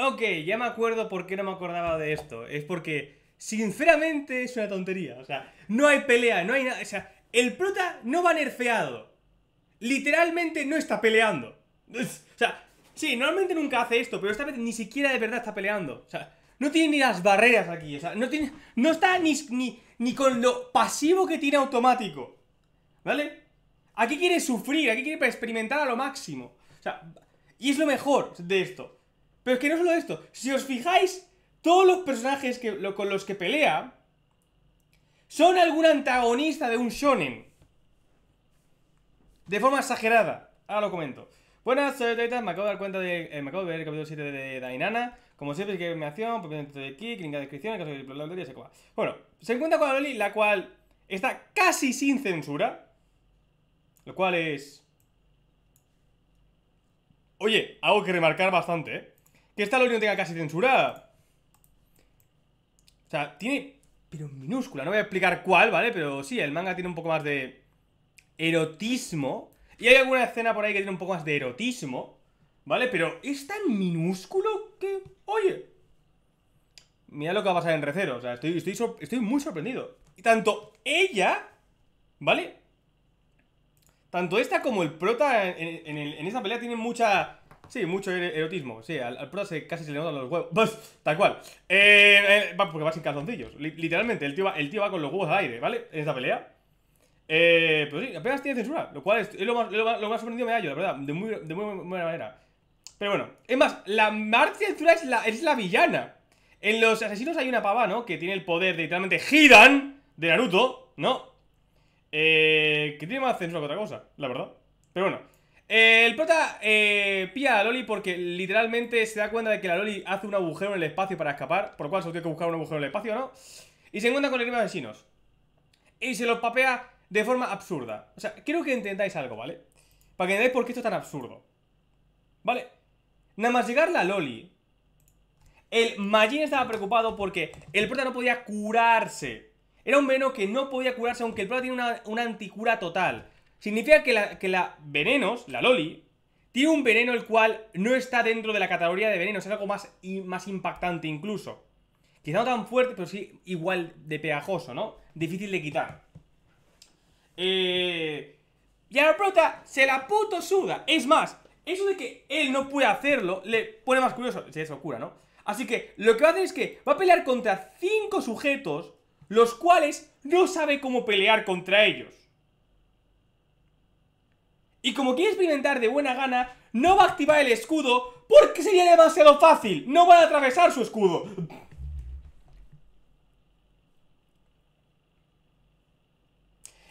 Ok, ya me acuerdo por qué no me acordaba de esto. Es porque, sinceramente, es una tontería. O sea, no hay pelea, no hay nada. O sea, el prota no va nerfeado. Literalmente no está peleando. O sea, sí, normalmente nunca hace esto, pero esta vez ni siquiera de verdad está peleando. O sea, no tiene ni las barreras aquí. O sea, no, tiene, no está ni, ni, ni con lo pasivo que tiene automático. ¿Vale? Aquí quiere sufrir, aquí quiere experimentar a lo máximo. O sea, y es lo mejor de esto. Pero es que no solo esto, si os fijáis, todos los personajes que, con los que pelea son algún antagonista de un shonen. De forma exagerada. Ahora lo comento. Buenas, soy Taita. me acabo de dar cuenta de. Eh, me acabo de ver el capítulo 7 de Dainana. Como siempre, que me acción, dentro de aquí, link en la descripción, en caso de la se coja. Bueno, se encuentra con Loli, la cual está casi sin censura. Lo cual es. Oye, algo que remarcar bastante, ¿eh? Que esta Loli no tenga casi censura. O sea, tiene... Pero minúscula, no voy a explicar cuál, ¿vale? Pero sí, el manga tiene un poco más de erotismo. Y hay alguna escena por ahí que tiene un poco más de erotismo, ¿vale? Pero es tan minúsculo que... Oye, mira lo que va a pasar en Recero. O sea, estoy, muy sorprendido. Y tanto ella, ¿vale? Tanto esta como el prota en, en, en esta pelea tienen mucha Sí, mucho erotismo. Sí, al, al casi se le notan los huevos. Pues, tal cual. Eh, eh va, porque va sin calzoncillos. literalmente, el tío, va, con los huevos al aire, ¿vale? En esta pelea. Eh, pero sí, apenas tiene censura, lo cual es, lo, más, lo, más sorprendido me da yo, la verdad, de muy, de muy, buena manera. Pero bueno, es más, la más censura es la, es la villana. En los asesinos hay una pava, ¿no? Que tiene el poder de literalmente Hidan de Naruto, ¿no? Eh, que tiene más censura que otra cosa, la verdad. Pero bueno, eh, el prota eh, pilla a Loli porque literalmente se da cuenta de que la Loli hace un agujero en el espacio para escapar, por lo cual solo tiene que buscar un agujero en el espacio, ¿no? Y se encuentra con el de vecinos. Y se los papea de forma absurda. O sea, quiero que intentáis algo, ¿vale? Para que entendáis por qué esto es tan absurdo. ¿Vale? Nada más llegar la Loli. El Majin estaba preocupado porque el prota no podía curarse. Era un veneno que no podía curarse, aunque el prota tiene una, una anticura total significa que la, que la venenos, la Loli, tiene un veneno el cual no está dentro de la categoría de venenos, es algo más, más impactante incluso. Quizá no tan fuerte, pero sí igual de pegajoso, ¿no? Difícil de quitar. Eh, y a la prota se la puto suda. Es más, eso de que él no puede hacerlo le pone más curioso. se es locura, ¿no? Así que lo que va a hacer es que va a pelear contra cinco sujetos, los cuales no sabe cómo pelear contra ellos y como quiere experimentar de buena gana, no va a activar el escudo porque sería demasiado fácil. No va a atravesar su escudo.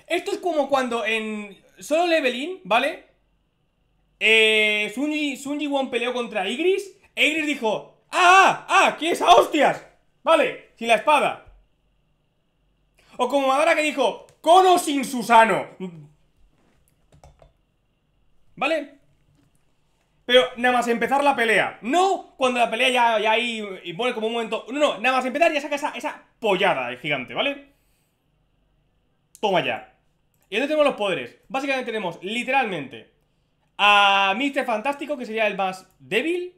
Esto es como cuando en solo leveling, ¿vale? Eh, Sunji, peleó contra Igris. E Igris dijo, ¡ah, ah, ah! ¡Quieres a hostias! Vale, sin la espada. O como ahora que dijo, ¡Cono sin Susano! ¿Vale? Pero nada más empezar la pelea. No cuando la pelea ya, ya ahí y pone como un momento... No, no, nada más empezar ya saca esa, pollada de gigante, ¿vale? Toma ya. Y entonces tenemos los poderes. Básicamente tenemos, literalmente, a Mr. Fantástico, que sería el más débil.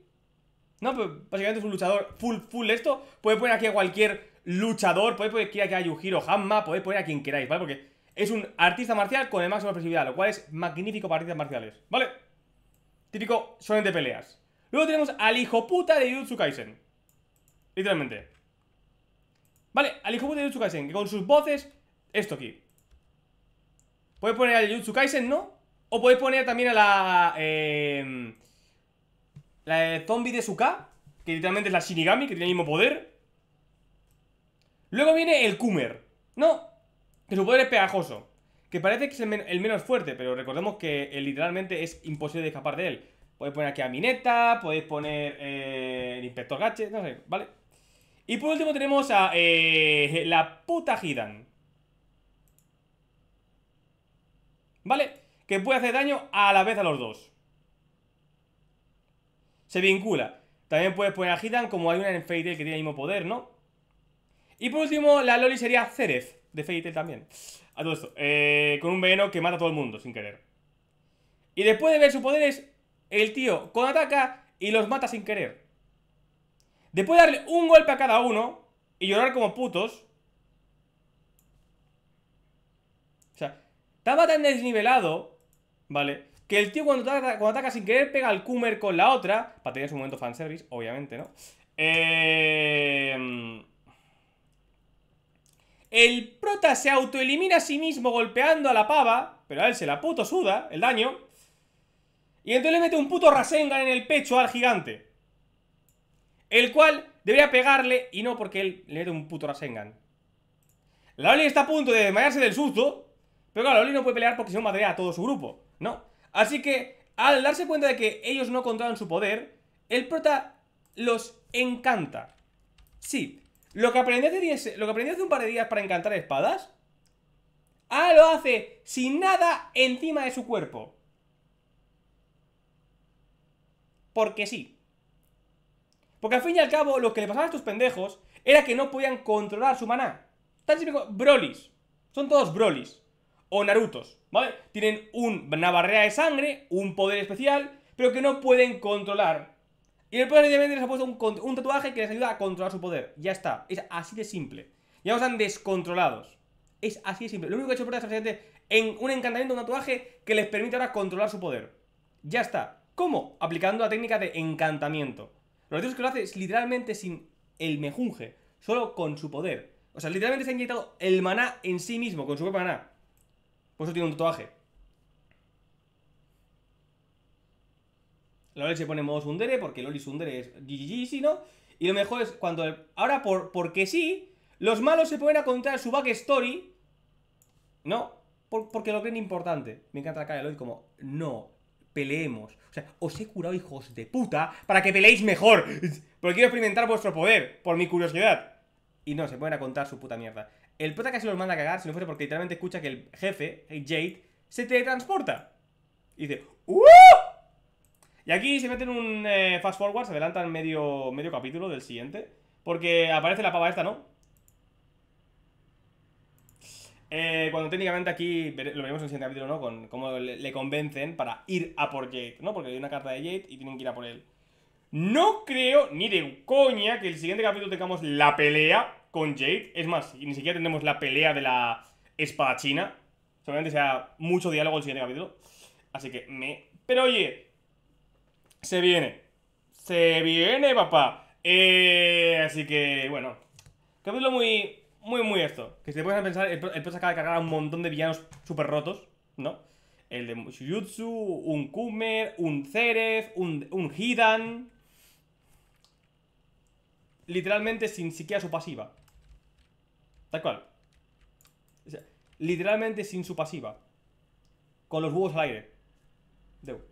No, básicamente es un luchador full, full esto. Puede poner aquí a cualquier luchador. Puede poner aquí a Yujiro Hamma. Puede poner a quien queráis, ¿vale? Porque es un artista marcial con el máximo de expresividad, lo cual es magnífico para artistas marciales, ¿vale? Típico son de peleas. Luego tenemos al hijo puta de Yutsukaisen, Literalmente. Vale, al hijo puta de Yutsukaisen que con sus voces, esto aquí. Puedes poner al Yutsukaisen, ¿no? O podéis poner también a la... Em, la zombie de Suka, que literalmente es la Shinigami, que tiene el mismo poder. Luego viene el Kumer. No, que su poder es pegajoso. Que parece que es el, menos fuerte, pero recordemos que eh, literalmente es imposible escapar de él. Podéis poner aquí a Mineta, podéis poner eh, el Inspector Gache, no sé, ¿vale? Y por último tenemos a eh, la puta Hidan. ¿Vale? Que puede hacer daño a la vez a los dos. Se vincula. También puedes poner a Hidan como hay una en Fade que tiene el mismo poder, ¿no? Y por último, la Loli sería Cerez de también. A todo esto. Eh, con un veneno que mata a todo el mundo, sin querer. Y después de ver sus poderes, el tío con ataca y los mata sin querer. Después de darle un golpe a cada uno y llorar como putos. O sea, estaba tan desnivelado, ¿vale? Que el tío cuando ataca, sin querer pega al Coomer con la otra. Para tener su momento fanservice, obviamente, ¿no? Eh el prota se autoelimina a sí mismo golpeando a la pava, pero a él se la puto suda el daño. Y entonces le mete un puto Rasengan en el pecho al gigante. El cual debería pegarle y no porque él le mete un puto Rasengan. La Oli está a punto de desmayarse del susto, pero claro, la Oli no puede pelear porque si no a todo su grupo, ¿no? Así que al darse cuenta de que ellos no controlan su poder, el prota los encanta. Sí, lo que, aprendió hace lo que un par de días para encantar espadas, Ah, lo hace sin nada encima de su cuerpo. Porque sí. Porque al fin y al cabo, lo que le pasaba a estos pendejos era que no podían controlar su maná. Tan simple como Brolis. Son todos Brolis. O Narutos, ¿vale? Tienen una barrera de sangre, un poder especial, pero que no pueden controlar y el poder de de les ha puesto un, tatuaje que les ayuda a controlar su poder. Ya está. Es así de simple. Ya no están descontrolados. Es así de simple. Lo único que ha hecho el poder es en un encantamiento, un tatuaje que les permite ahora controlar su poder. Ya está. ¿Cómo? Aplicando la técnica de encantamiento. Lo que es que lo hace es literalmente sin el mejunje, solo con su poder. O sea, literalmente se ha inyectado el maná en sí mismo, con su propio maná. Por eso tiene un tatuaje. LoL se pone en modo Sundere porque Loli Sundere es GGG, ¿no? Y lo mejor es cuando... Ahora, por, porque sí, los malos se ponen a contar su backstory, ¿no? porque lo creen importante. Me encanta la cara de Loli como, no, peleemos. O sea, os he curado, hijos de puta, para que peleéis mejor. Porque quiero experimentar vuestro poder, por mi curiosidad. Y no, se ponen a contar su puta mierda. El puta casi los manda a cagar si no fuera porque literalmente escucha que el jefe, Jade, se teletransporta. Y dice, ¡Uh! Y aquí se meten un eh, fast forward, se adelantan medio, medio capítulo del siguiente. Porque aparece la pava esta, ¿no? Eh, cuando técnicamente aquí lo veremos en el siguiente capítulo, ¿no? Con cómo le, convencen para ir a por Jade, ¿no? Porque hay una carta de Jade y tienen que ir a por él. No creo ni de coña que el siguiente capítulo tengamos la pelea con Jade. Es más, ni siquiera tendremos la pelea de la espada china Solamente sea mucho diálogo el siguiente capítulo. Así que me. Pero oye, se viene. Se viene, papá. Eh, así que, bueno. Capítulo muy, muy, muy esto. Que si te puedes pensar, el, el acaba de cargar a un montón de villanos súper rotos, ¿no? El de Shujutsu, un Kumer, un Zeref, un, un Hidan. Literalmente sin siquiera su pasiva. Tal cual. literalmente sin su pasiva. Con los huevos al aire. Deu.